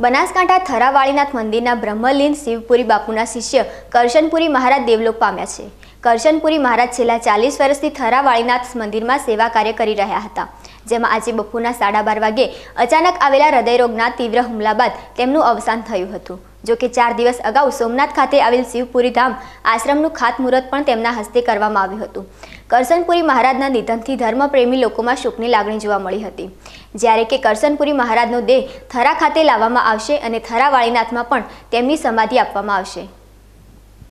બનાસકાંઠા થરાવાળીનાથ મંદિરના બ્રહ્મલીન શિવપુરી બાપુના શિષ્ય કરશનપુરી મહારાજ દેવલોક પામ્યા છે કરશનપુરી મહારાજ છેલ્લા ચાલીસ વર્ષથી થરાવાળીનાથ મંદિરમાં સેવા કાર્ય કરી રહ્યા હતા જેમાં આજે બપોરના સાડા બાર વાગે અચાનક આવેલા હૃદયરોગના તીવ્ર હુમલા બાદ તેમનું અવસાન થયું હતું જોકે ચાર દિવસ અગાઉ સોમનાથ ખાતે આવેલ શિવપુરી ધામ આશ્રમનું ખાતમુહૂર્ત પણ તેમના હસ્તે કરવામાં આવ્યું હતું કરસનપુરી મહારાજના નિધનથી ધર્મપ્રેમી લોકોમાં શોકની લાગણી જોવા મળી હતી જ્યારે કે કરસનપુરી મહારાજનો દેહ થરા ખાતે લાવવામાં આવશે અને થરા વાળીનાથમાં પણ તેમની સમાધિ આપવામાં આવશે